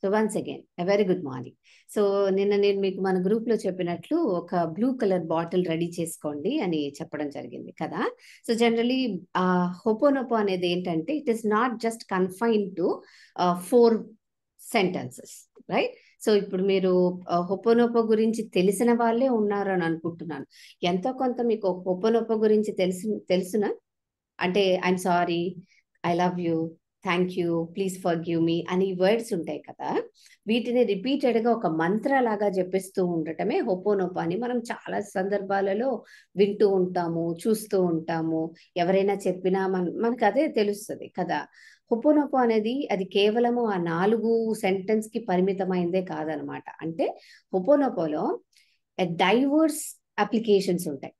So once again a very good morning so నిన్న నేను మీకు మన గ్రూప్ లో చెప్పినట్లు ఒక బ్లూ కలర్ బాటిల్ రెడీ చేసుకోండి అని చెప్పడం జరిగింది కదా సో జనరలీ హోపోనోపో అనేది ఏంటంటే it is not just confine to four sentences right so ఇప్పుడు మీరు హొప్పనొప్ప గురించి తెలిసిన వాళ్ళే ఉన్నారు అని అనుకుంటున్నాను ఎంతో కొంత మీకు హొప్పనొప్ప గురించి తెలిసి తెలుసునా అంటే I'm sorry I love you thank you please forgive me అని వర్డ్స్ ఉంటాయి కదా వీటిని రిపీటెడ్గా ఒక మంత్రలాగా చెప్పిస్తూ ఉండటమే హోపోనోపో అని మనం చాలా సందర్భాలలో వింటూ ఉంటాము చూస్తూ ఉంటాము ఎవరైనా చెప్పినా మన మనకు అదే తెలుస్తుంది కదా హొపోనొపో అనేది అది కేవలము ఆ నాలుగు సెంటెన్స్ కి పరిమితమైందే కాదనమాట అంటే హొపోనొపోలో డైవర్స్ అప్లికేషన్స్ ఉంటాయి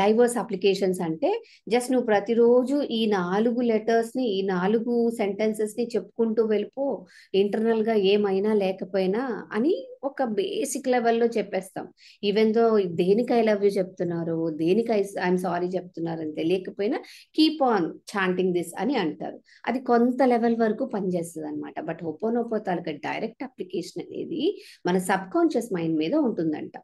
డైవర్స్ అప్లికేషన్స్ అంటే జస్ట్ నువ్వు ప్రతిరోజు ఈ నాలుగు లెటర్స్ని ఈ నాలుగు సెంటెన్సెస్ని చెప్పుకుంటూ వెళ్ళిపో ఇంటర్నల్గా ఏమైనా లేకపోయినా అని ఒక బేసిక్ లెవెల్లో చెప్పేస్తాం ఈవెన్ దో దేనికి ఐ లవ్ యూ చెప్తున్నారు దేనికి ఐ ఐఎమ్ సారీ చెప్తున్నారు అని తెలియకపోయినా కీప్ ఆన్ చాంటింగ్ దిస్ అని అంటారు అది కొంత లెవెల్ వరకు పనిచేస్తుంది అనమాట బట్ ఒపోనొపో తాలూక డైరెక్ట్ అప్లికేషన్ అనేది మన సబ్ కాన్షియస్ మైండ్ మీద ఉంటుందంట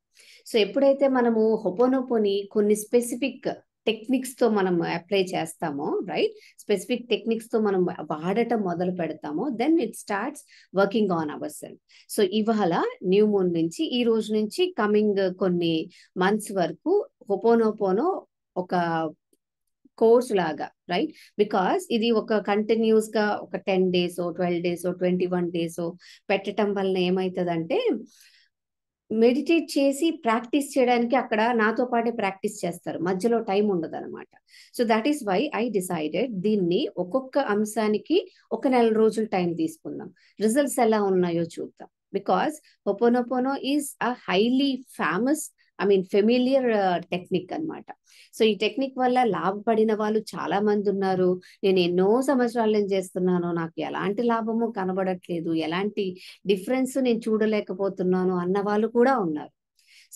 సో ఎప్పుడైతే మనము హొపోనోపోని కొన్ని స్పెసిఫిక్ టెక్నిక్స్ తో మనం అప్లై చేస్తామో రైట్ స్పెసిఫిక్ టెక్నిక్స్ తో మనం వాడటం మొదలు పెడతామో then it starts working on our self so ఇవాళ న్యూ మూన్ నుంచి ఈ రోజు నుంచి కమింగ్ కొన్ని మంత్స్ వరకు హొపోనోపోనో ఒక కోర్స్ లాగా రైట్ బికాస్ ఇది ఒక కంటిన్యూస్ గా ఒక ten days twelve days twenty one days పెట్టడం వలన ఏమవుతుందంటే మెడిటేట్ చేసి ప్రాక్టీస్ చేయడానికి అక్కడ నాతో పాటే ప్రాక్టీస్ చేస్తారు మధ్యలో టైం ఉండదు అనమాట so that is why I decided దీన్ని ఒక్కొక్క అంశానికి ఒక నెల రోజులు టైం తీసుకుందాం రిజల్ట్స్ ఎలా ఉన్నాయో చూద్దాం because Hooponopono is a highly famous I mean familiar technique అనమాట సో ఈ టెక్నిక్ వల్ల లాభపడిన వాళ్ళు చాలా మంది ఉన్నారు నేను ఎన్నో సంవత్సరాలు నేను చేస్తున్నాను నాకు ఎలాంటి లాభము కనబడట్లేదు ఎలాంటి డిఫరెన్స్ నేను చూడలేకపోతున్నాను అన్న వాళ్ళు కూడా ఉన్నారు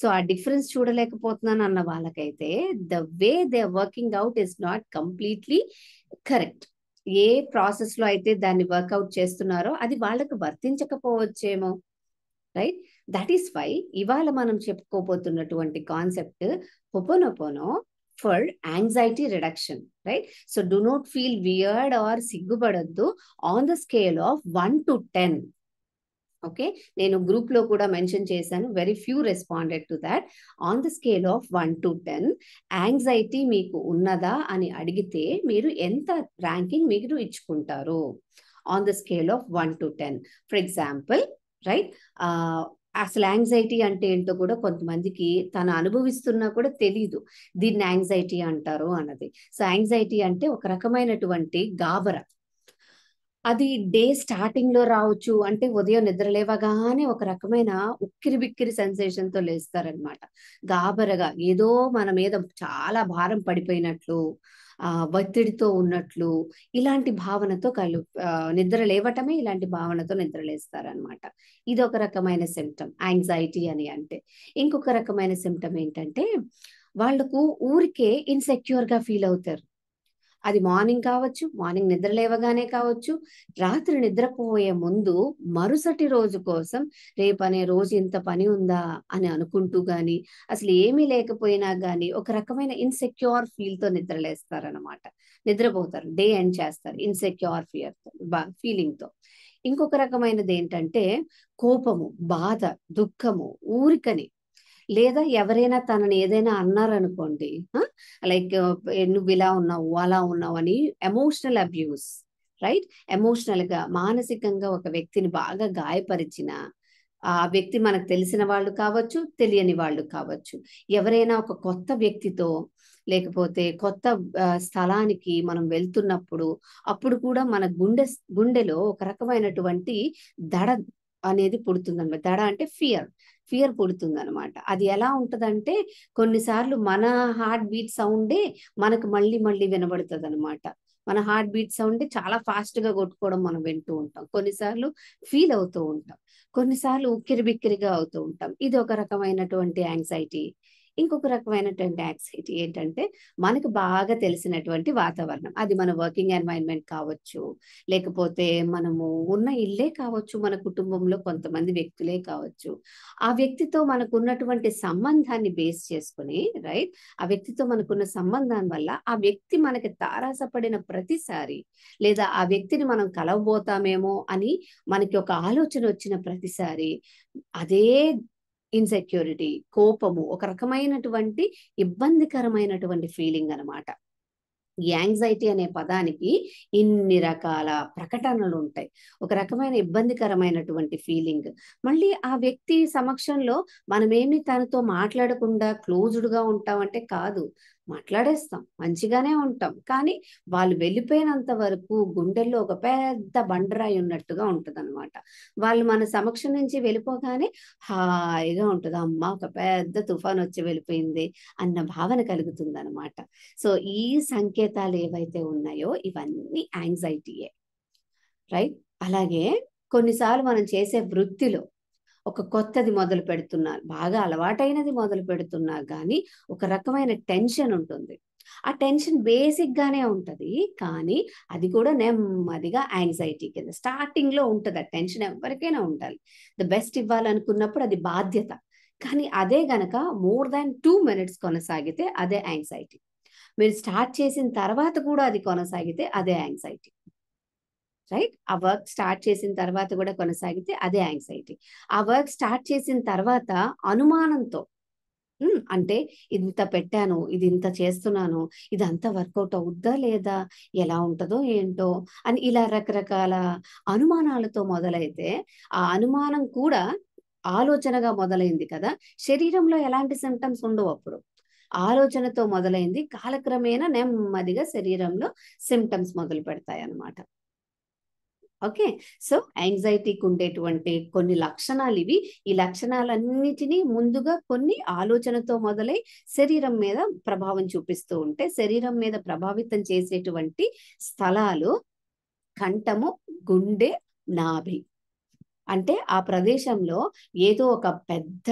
సో ఆ డిఫరెన్స్ చూడలేకపోతున్నాను అన్న వాళ్ళకైతే the way they working out is not completely correct ఏ ప్రాసెస్ లో అయితే దాన్ని వర్కౌట్ చేస్తున్నారో అది వాళ్ళకు వర్తించకపోవచ్చేమో రైట్ దట్ ఈస్ వై ఇవాళ మనం చెప్పుకోబోతున్నటువంటి concept Hooponopono for anxiety reduction right so do not feel weird or సిగ్గుపడద్దు on the scale of one to ten okay నేను గ్రూప్ లో కూడా మెన్షన్ చేశాను very few responded to that on the scale of one to ten anxiety మీకు ఉన్నదా అని అడిగితే మీరు ఎంత ర్యాంకింగ్ మీరు ఇచ్చుకుంటారు on the scale of one to ten for example right అసలు యాంగ్జైటీ అంటే ఏంటో కూడా కొంతమందికి తను అనుభవిస్తున్నా కూడా తెలియదు దీన్ని యాంగ్జైటీ అంటారు అన్నది సో యాంగ్జైటీ అంటే ఒక రకమైనటువంటి గాబర అది డే స్టార్టింగ్ లో రావచ్చు అంటే ఉదయం నిద్ర లేవగానే ఒక రకమైన ఉక్కిరి బిక్కిరి సెన్సేషన్ తో లేస్తారనమాట గాబరగా ఏదో మన మీద చాలా భారం పడిపోయినట్లు ఆ ఒత్తిడితో ఉన్నట్లు ఇలాంటి భావనతో కలు నిద్ర లేవటమే ఇలాంటి భావనతో నిద్ర లేస్తారనమాట ఇది ఒక రకమైన సిమ్టమ్ యాంగ్జైటీ అని అంటే ఇంకొక రకమైన సిమ్టమ్ ఏంటంటే వాళ్లకు ఊరికే ఇన్సెక్యూర్ గా ఫీల్ అవుతారు అది మార్నింగ్ కావచ్చు మార్నింగ్ నిద్ర లేవగానే కావచ్చు రాత్రి నిద్రపోయే ముందు మరుసటి రోజు కోసం రేపనే రోజు ఇంత పని ఉందా అని అనుకుంటూ గాని అసలు ఏమీ లేకపోయినా గాని ఒక రకమైన ఇన్సెక్యూర్ ఫీల్ తో నిద్రలేస్తారనమాట నిద్రపోతారు డే ఎండ్ చేస్తారు ఇన్సెక్యూర్ ఫియర్ ఫీలింగ్ తో ఇంకొక రకమైనది ఏంటంటే కోపము బాధ దుఃఖము ఊరికని లేదా ఎవరైనా తనని ఏదైనా అన్నారనుకోండి లైక్ నువ్వు ఇలా ఉన్నావు అలా ఉన్నావు అని ఎమోషనల్ అబ్యూస్ రైట్ ఎమోషనల్ గా మానసికంగా ఒక వ్యక్తిని బాగా గాయపరిచిన ఆ వ్యక్తి మనకు తెలిసిన వాళ్ళు కావచ్చు తెలియని వాళ్ళు కావచ్చు ఎవరైనా ఒక కొత్త వ్యక్తితో లేకపోతే కొత్త స్థలానికి మనం వెళ్తున్నప్పుడు అప్పుడు కూడా మన గుండె గుండెలో ఒక రకమైనటువంటి దడ అనేది పుడుతుంది అనమాట దడ అంటే ఫియర్ ఫియర్ పుడుతుంది అనమాట అది ఎలా ఉంటదంటే కొన్నిసార్లు మన హార్ట్ బీట్ సౌండే మనకు మళ్ళీ మళ్ళీ వినబడుతుంది అనమాట మన హార్ట్ బీట్ సౌండ్ చాలా ఫాస్ట్ గా కొట్టుకోవడం మనం వింటూ ఉంటాం కొన్నిసార్లు ఫీల్ అవుతూ ఉంటాం కొన్నిసార్లు ఉక్కిరి బిక్కిరిగా అవుతూ ఉంటాం ఇది ఒక రకమైనటువంటి యాంగ్జైటీ ఇంకొక రకమైనటువంటి యాంగ్జైటీ ఏంటంటే మనకు బాగా తెలిసినటువంటి వాతావరణం అది మన వర్కింగ్ ఎన్వైరన్మెంట్ కావచ్చు లేకపోతే మనము ఉన్న ఇల్లే కావచ్చు మన కుటుంబంలో కొంతమంది వ్యక్తులే కావచ్చు ఆ వ్యక్తితో మనకు ఉన్నటువంటి సంబంధాన్ని బేస్ చేసుకుని రైట్ ఆ వ్యక్తితో మనకున్న సంబంధం వల్ల ఆ వ్యక్తి మనకి తారాసపడిన ప్రతిసారి లేదా ఆ వ్యక్తిని మనం కలవబోతామేమో అని మనకి ఒక ఆలోచన వచ్చిన ప్రతిసారి అదే ఇన్సెక్యూరిటీ కోపము ఒక రకమైనటువంటి ఇబ్బందికరమైనటువంటి ఫీలింగ్ అనమాట యాంగ్జైటీ అనే పదానికి ఇన్ని రకాల ప్రకటనలు ఉంటాయి ఒక రకమైన ఇబ్బందికరమైనటువంటి ఫీలింగ్ మళ్ళీ ఆ వ్యక్తి సమక్షంలో మనమేమి తనతో మాట్లాడకుండా క్లోజ్డ్గా ఉంటామంటే కాదు మాట్లాడేస్తాం మంచిగానే ఉంటాం కానీ వాళ్ళు వెళ్ళిపోయినంత వరకు గుండెల్లో ఒక పెద్ద బండరాయి ఉన్నట్టుగా ఉంటుంది అనమాట వాళ్ళు మన సమక్షం నుంచి వెళ్ళిపోగానే హాయిగా ఉంటుంది అమ్మ ఒక పెద్ద తుఫాన్ వచ్చి వెళ్ళిపోయింది అన్న భావన కలుగుతుంది అనమాట సో ఈ సంకేతాలు ఏవైతే ఉన్నాయో ఇవన్నీ యాంగ్జైటీయే రైట్ అలాగే కొన్నిసార్లు మనం చేసే వృత్తిలో ఒక కొత్తది మొదలు పెడుతున్నా బాగా అలవాటైనది మొదలు పెడుతున్నా కానీ ఒక రకమైన టెన్షన్ ఉంటుంది ఆ టెన్షన్ బేసిక్ గానే ఉంటది కానీ అది కూడా నెమ్మదిగా యాంగ్జైటీ కింద స్టార్టింగ్ లో ఉంటది ఆ టెన్షన్ ఎవరికైనా ఉండాలి ద బెస్ట్ ఇవ్వాలనుకున్నప్పుడు అది బాధ్యత కానీ అదే గనక మోర్ దాన్ టూ మినిట్స్ కొనసాగితే అదే యాంగ్జైటీ మీరు స్టార్ట్ చేసిన తర్వాత కూడా అది కొనసాగితే అదే యాంగ్జైటీ రైట్ ఆ వర్క్ స్టార్ట్ చేసిన తర్వాత కూడా కొనసాగితే అదే యాంగ్జైటీ ఆ వర్క్ స్టార్ట్ చేసిన తర్వాత అనుమానంతో అంటే ఇంత పెట్టాను ఇది ఇంత చేస్తున్నాను ఇది అంత వర్కౌట్ అవుద్దా లేదా ఎలా ఉంటుందో ఏంటో అని ఇలా రకరకాల అనుమానాలతో మొదలైతే ఆ అనుమానం కూడా ఆలోచనగా మొదలైంది కదా శరీరంలో ఎలాంటి సిమ్టమ్స్ ఉండవు అప్పుడు ఆలోచనతో మొదలైంది కాలక్రమేణా నెమ్మదిగా శరీరంలో సిమ్టమ్స్ మొదలు పెడతాయి అన్నమాట ఓకే సో యాంగ్జైటీకి ఉండేటువంటి కొన్ని లక్షణాలు ఇవి ఈ లక్షణాలన్నిటినీ ముందుగా కొన్ని ఆలోచనతో మొదలై శరీరం మీద ప్రభావం చూపిస్తూ ఉంటే శరీరం మీద ప్రభావితం చేసేటువంటి స్థలాలు కంఠము గుండె నాభి అంటే ఆ ప్రదేశంలో ఏదో ఒక పెద్ద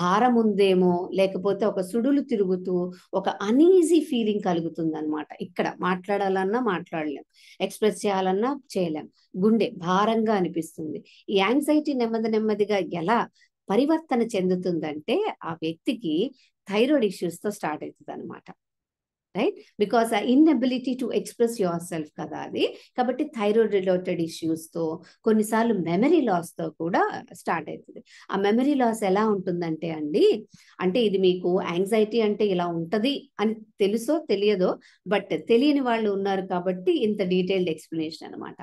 భారం ఉందేమో లేకపోతే ఒక సుడులు తిరుగుతూ ఒక అనీజీ ఫీలింగ్ కలుగుతుంది అనమాట ఇక్కడ మాట్లాడాలన్నా మాట్లాడలేం ఎక్స్ప్రెస్ చేయాలన్నా చేయలేం గుండె భారంగా అనిపిస్తుంది ఈ యాంగ్జైటీ నెమ్మది నెమ్మదిగా ఎలా పరివర్తన చెందుతుందంటే ఆ వ్యక్తికి థైరాయిడ్ ఇష్యూస్తో స్టార్ట్ అవుతుంది అనమాట రైట్ బికాస్ ఆ inability to express yourself కదా అది కాబట్టి థైరాయిడ్ రిలేటెడ్ ఇష్యూస్తో కొన్నిసార్లు మెమరీ లాస్తో కూడా స్టార్ట్ అవుతుంది ఆ మెమరీ లాస్ ఎలా ఉంటుందంటే అండి అంటే ఇది మీకు యాంగ్జైటీ అంటే ఇలా ఉంటుంది అని తెలుసో తెలియదో బట్ తెలియని వాళ్ళు ఉన్నారు కాబట్టి ఇంత డీటెయిల్డ్ ఎక్స్ప్లెనేషన్ అనమాట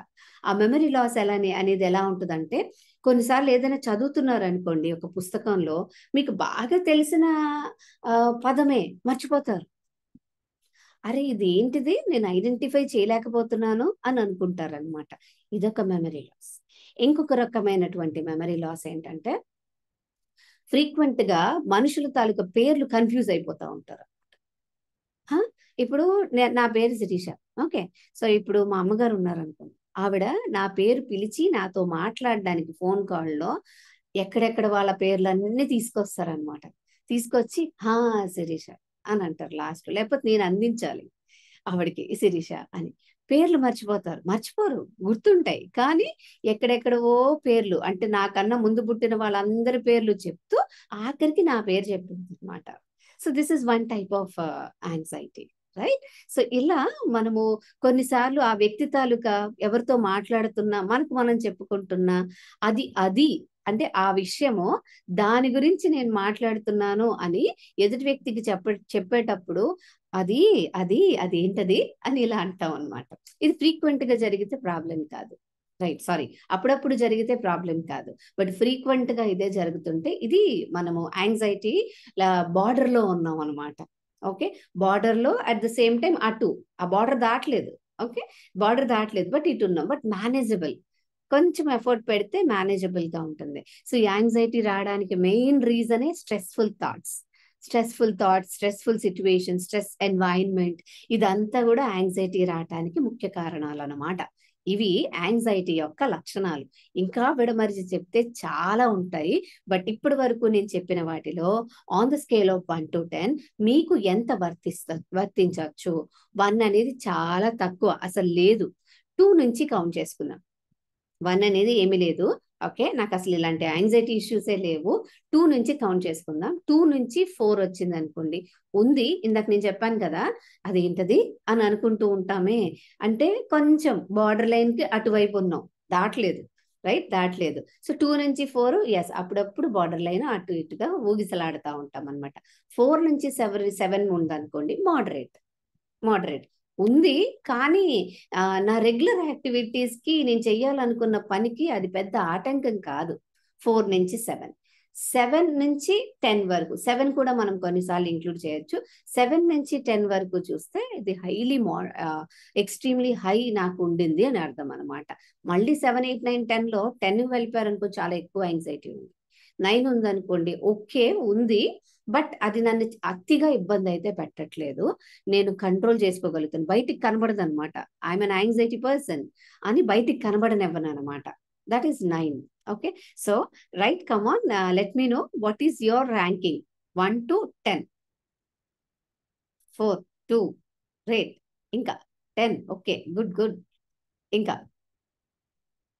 ఆ మెమరీ లాస్ ఎలా అనేది ఎలా ఉంటుందంటే కొన్నిసార్లు ఏదైనా చదువుతున్నారనుకోండి ఒక పుస్తకంలో మీకు బాగా తెలిసిన పదమే మర్చిపోతారు అరే ఇది ఏంటిది నేను ఐడెంటిఫై చేయలేకపోతున్నాను అని అనుకుంటారనమాట ఇదొక మెమరీ లాస్ ఇంకొక రకమైనటువంటి మెమరీ లాస్ ఏంటంటే ఫ్రీక్వెంట్ గా మనుషుల తాలూకా పేర్లు కన్ఫ్యూజ్ అయిపోతూ ఉంటారు ఇప్పుడు నా పేరు శిరీష ఓకే సో ఇప్పుడు మా అమ్మగారు ఉన్నారనుకోండి ఆవిడ నా పేరు పిలిచి నాతో మాట్లాడడానికి ఫోన్ కాల్లో ఎక్కడెక్కడ వాళ్ళ పేర్లన్నీ తీసుకొస్తారనమాట తీసుకొచ్చి హా శిరీష అని అంటారు లాస్ట్ లేకపోతే నేను అందించాలి ఆవిడకి శిరీష అని పేర్లు మర్చిపోతారు మర్చిపోరు గుర్తుంటాయి కానీ ఎక్కడెక్కడవో పేర్లు అంటే నాకన్నా ముందు పుట్టిన వాళ్ళందరి పేర్లు చెప్తూ ఆఖరికి నా పేరు చెప్పింది అనమాట so this is one type of anxiety right so ఇలా మనము కొన్నిసార్లు ఆ వ్యక్తి తాలూకా ఎవరితో మాట్లాడుతున్నా మనకు మనం చెప్పుకుంటున్నా అది అది అంటే ఆ విషయము దాని గురించి నేను మాట్లాడుతున్నాను అని ఎదుటి వ్యక్తికి చెప్ప చెప్పేటప్పుడు అది అది అది ఏంటది అని ఇలా అంటాం అనమాట ఇది ఫ్రీక్వెంట్ గా జరిగితే ప్రాబ్లం కాదు రైట్ సారీ అప్పుడప్పుడు జరిగితే ప్రాబ్లం కాదు బట్ ఫ్రీక్వెంట్ గా ఇదే జరుగుతుంటే ఇది మనము యాంగ్జైటీ బార్డర్ లో ఉన్నాం అనమాట ఓకే బార్డర్ లో అట్ ద సేమ్ టైం అటు ఆ బార్డర్ దాటలేదు ఓకే బార్డర్ దాటలేదు బట్ ఇటు ఉన్నాం బట్ మేనేజబుల్ కొంచెం ఎఫర్ట్ పెడితే మేనేజబుల్ గా ఉంటుంది సో యాంగ్జైటీ రావడానికి మెయిన్ రీజన్ ఏ stressful thoughts stressful thoughts stressful situation stress environment ఇదంతా కూడా యాంగ్జైటీ రావడానికి ముఖ్య కారణాలు అన్నమాట ఇవి యాంగ్జైటీ యొక్క లక్షణాలు ఇంకా విడమరిచి చెప్తే చాలా ఉంటాయి బట్ ఇప్పటి వరకు నేను చెప్పిన వాటిలో on the scale of one to ten మీకు ఎంత వర్తిస్త వర్తించవచ్చు వన్ అనేది చాలా తక్కువ అసలు లేదు టూ నుంచి కౌంట్ చేసుకుందాం వన్ అనేది ఏమీ లేదు ఓకే నాకు అసలు ఇలాంటి యాంగ్జైటీ ఇష్యూసే లేవు టూ నుంచి కౌంట్ చేసుకుందాం టూ నుంచి ఫోర్ వచ్చింది అనుకోండి ఉంది ఇందాక నేను చెప్పాను కదా అది ఏంటది అని అనుకుంటూ ఉంటామే అంటే కొంచెం బార్డర్ లైన్ కి అటువైపు ఉన్నాం దాటలేదు రైట్ దాటలేదు సో టూ నుంచి ఫోర్ ఎస్ అప్పుడప్పుడు బార్డర్ లైన్ అటు ఇటుగా ఊగిసలాడుతూ ఉంటాం అనమాట ఫోర్ నుంచి సెవెన్ సెవెన్ ఉందనుకోండి మోడరేట్ మోడరేట్ ఉంది కానీ నా రెగ్యులర్ యాక్టివిటీస్ కి నేను చెయ్యాలనుకున్న పనికి అది పెద్ద ఆటంకం కాదు ఫోర్ నుంచి సెవెన్ సెవెన్ నుంచి టెన్ వరకు సెవెన్ కూడా మనం కొన్నిసార్లు ఇంక్లూడ్ చేయొచ్చు సెవెన్ నుంచి టెన్ వరకు చూస్తే ఇది హైలీ మో ఎక్స్ట్రీమ్లీ హై నాకు ఉండింది అని అర్థం అనమాట మళ్ళీ సెవెన్ ఎయిట్ నైన్ టెన్లో టెన్ వెళ్ళిపోయారనుకో చాలా ఎక్కువ యాంగ్జైటీ ఉంది నైన్ ఉందనుకోండి ఓకే ఉంది బట్ అది నన్ను అతిగా ఇబ్బంది అయితే పెట్టట్లేదు నేను కంట్రోల్ చేసుకోగలుగుతాను బయటికి కనబడదు అనమాట ఐఎమ్ అన్ యాంగ్జైటీ పర్సన్ అని బయటికి కనబడనివ్వను అనమాట that is nine okay so right come on let me know what is your ranking one to ten four two rate ఇంకా టెన్ ఓకే గుడ్ గుడ్ ఇంకా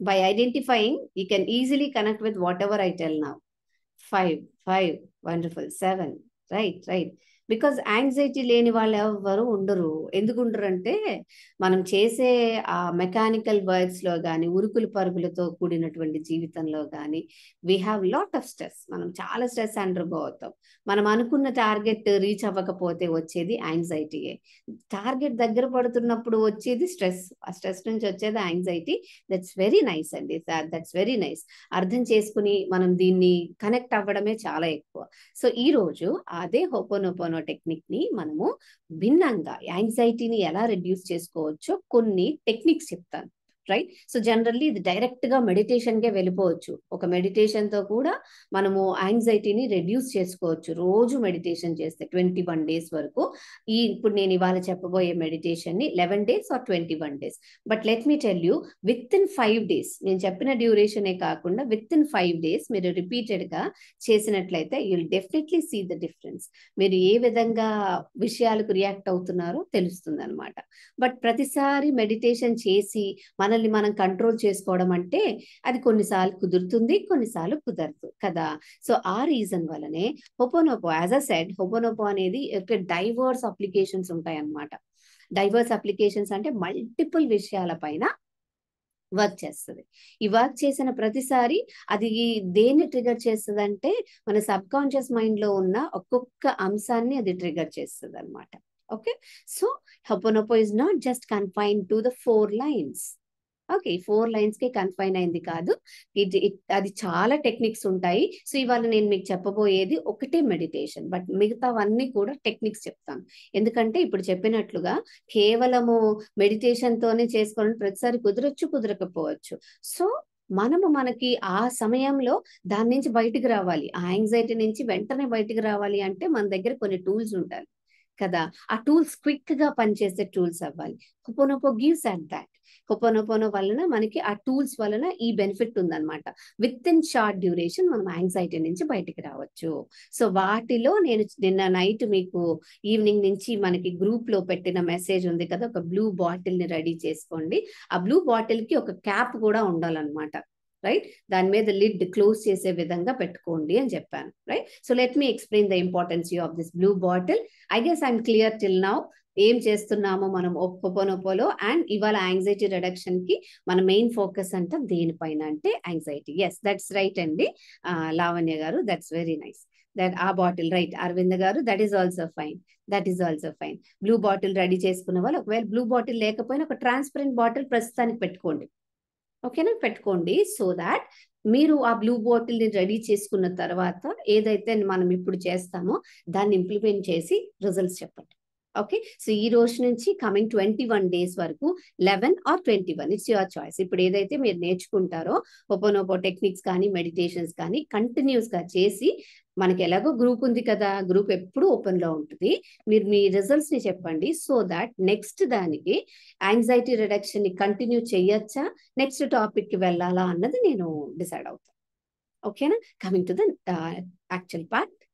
by by you can can connect with whatever I tell now five five Wonderful. Seven. Right, right. Because anxiety లేని వాళ్ళు ఎవరు ఉండరు ఎందుకు ఉండరు అంటే మనం చేసే ఆ మెకానికల్ వర్క్స్ లో కానీ ఉరుకులు పరుగులతో కూడినటువంటి జీవితంలో కానీ we have lot of stress మనం చాలా స్ట్రెస్ అండర్గో అవుతాం మనం అనుకున్న టార్గెట్ రీచ్ అవ్వకపోతే వచ్చేది యాంగ్జైటీయే టార్గెట్ దగ్గర పడుతున్నప్పుడు వచ్చేది స్ట్రెస్ ఆ స్ట్రెస్ నుంచి వచ్చేది యాంగ్జైటీ దట్స్ వెరీ నైస్ అండి దట్స్ వెరీ నైస్ అర్థం చేసుకుని మనం దీన్ని కనెక్ట్ అవ్వడమే చాలా ఎక్కువ సో ఈ రోజు అదే హోపోనోపోనో అనే టెక్నిక్ ని మనము భిన్నంగా యాంగ్జైటీని ఎలా రెడ్యూస్ చేసుకోవచ్చో కొన్ని టెక్నిక్స్ చెప్తాను రైట్ సో జనరల్లీ ఇది డైరెక్ట్ గా మెడిటేషన్ కే వెళ్ళిపోవచ్చు ఒక మెడిటేషన్ తో కూడా మనము యాంగ్జైటీని రెడ్యూస్ చేసుకోవచ్చు రోజు మెడిటేషన్ చేస్తే ట్వంటీ వన్ డేస్ వరకు ఈ ఇప్పుడు నేను ఇవాళ చెప్పబోయే మెడిటేషన్ ని eleven days or twenty one days but let me tell you within five days నేను చెప్పిన డ్యూరేషనే కాకుండా విత్ ఇన్ ఫైవ్ డేస్ మీరు రిపీటెడ్ గా చేసినట్లయితే you'll definitely see the difference మీరు ఏ విధంగా విషయాలకు రియాక్ట్ అవుతున్నారో తెలుస్తుంది అనమాట బట్ ప్రతిసారి మెడిటేషన్ చేసి మన మనల్ని మనం కంట్రోల్ చేసుకోవడం అంటే అది కొన్నిసార్లు కుదురుతుంది కొన్నిసార్లు కుదరదు కదా సో ఆ రీజన్ వల్లనే హోపోనోపో యాజ్ అ సెడ్ హోపోనోపో అనేది డైవర్స్ అప్లికేషన్స్ ఉంటాయి అన్నమాట డైవర్స్ అప్లికేషన్స్ అంటే మల్టిపుల్ విషయాల పైన వర్క్ చేస్తుంది ఈ వర్క్ చేసిన ప్రతిసారి అది దేన్ని ట్రిగర్ చేస్తుంది అంటే మన సబ్ కాన్షియస్ మైండ్ లో ఉన్న ఒక్కొక్క అంశాన్ని అది ట్రిగర్ చేస్తుంది అనమాట okay so ho'oponopono is not just confine to the four lines okay four lines కి కన్ఫైన్ అయింది కాదు ఇది అది చాలా టెక్నిక్స్ ఉంటాయి సో ఇవాళ నేను మీకు చెప్పబోయేది ఒకటే మెడిటేషన్ బట్ మిగతావన్నీ కూడా టెక్నిక్స్ చెప్తాను ఎందుకంటే ఇప్పుడు చెప్పినట్లుగా కేవలము మెడిటేషన్ తోనే చేసుకోవడం ప్రతిసారి కుదరొచ్చు కుదరకపోవచ్చు సో మనము మనకి ఆ సమయంలో దాని నుంచి బయటకు రావాలి ఆ యాంగ్జైటీ నుంచి వెంటనే బయటకు రావాలి అంటే మన దగ్గర కొన్ని టూల్స్ ఉండాలి కదా ఆ టూల్స్ క్విక్ గా పనిచేసే టూల్స్ అవ్వాలి పొనొపో గివ్స్ అట్ దాట్ హొపనొపనో వలన మనకి ఆ టూల్స్ వలన ఈ బెనిఫిట్ ఉందన్నమాట విత్ ఇన్ షార్ట్ డ్యూరేషన్ మనం యాంగ్జైటీ నుంచి బయటికి రావచ్చు సో వాటిలో నేను నిన్న నైట్ మీకు ఈవినింగ్ నుంచి మనకి గ్రూప్ లో పెట్టిన మెసేజ్ ఉంది కదా ఒక బ్లూ బాటిల్ ని రెడీ చేసుకోండి ఆ బ్లూ బాటిల్ కి ఒక క్యాప్ కూడా ఉండాలన్నమాట రైట్ దాని మీద లిడ్ క్లోజ్ చేసే విధంగా పెట్టుకోండి అని చెప్పాను right so let me explain the importance you of this blue bottle I guess I'm clear till now ఏం చేస్తున్నామో మనం ఒప్పపోనొపోలో అండ్ ఇవాళ యాంగ్జైటీ రిడక్షన్ కి మన మెయిన్ ఫోకస్ అంటే దేనిపైన అంటే యాంగ్జైటీ ఎస్ దట్స్ రైట్ అండి లావణ్య గారు దట్స్ వెరీ నైస్ దట్ ఆ బాటిల్ రైట్ అరవింద్ గారు that is also fine that is also fine blue bottle ready చేసుకున్న వాళ్ళు ఒకవేళ బ్లూ బాటిల్ లేకపోయినా ఒక ట్రాన్స్పరెంట్ బాటిల్ ప్రస్తుతానికి పెట్టుకోండి ఓకేనా పెట్టుకోండి సో దాట్ మీరు ఆ బ్లూ బాటిల్ ని రెడీ చేసుకున్న తర్వాత ఏదైతే మనం ఇప్పుడు చేస్తామో దాన్ని ఇంప్లిమెంట్ చేసి రిజల్ట్స్ చెప్పండి ఓకే సో ఈ రోజు నుంచి కమింగ్ ట్వంటీ వన్ డేస్ వరకు eleven or twenty one it's your choice ఇప్పుడు ఏదైతే మీరు నేర్చుకుంటారో ఒపోనోపో టెక్నిక్స్ కానీ మెడిటేషన్స్ కానీ కంటిన్యూస్ గా చేసి మనకి ఎలాగో గ్రూప్ ఉంది కదా గ్రూప్ ఎప్పుడు ఓపెన్ లో ఉంటుంది మీరు మీ రిజల్ట్స్ ని చెప్పండి సో దాట్ నెక్స్ట్ దానికి యాంగ్జైటీ రిడక్షన్ ని కంటిన్యూ చేయొచ్చా నెక్స్ట్ టాపిక్ కి వెళ్ళాలా అన్నది నేను డిసైడ్ అవుతాను ఓకేనా coming to the actual part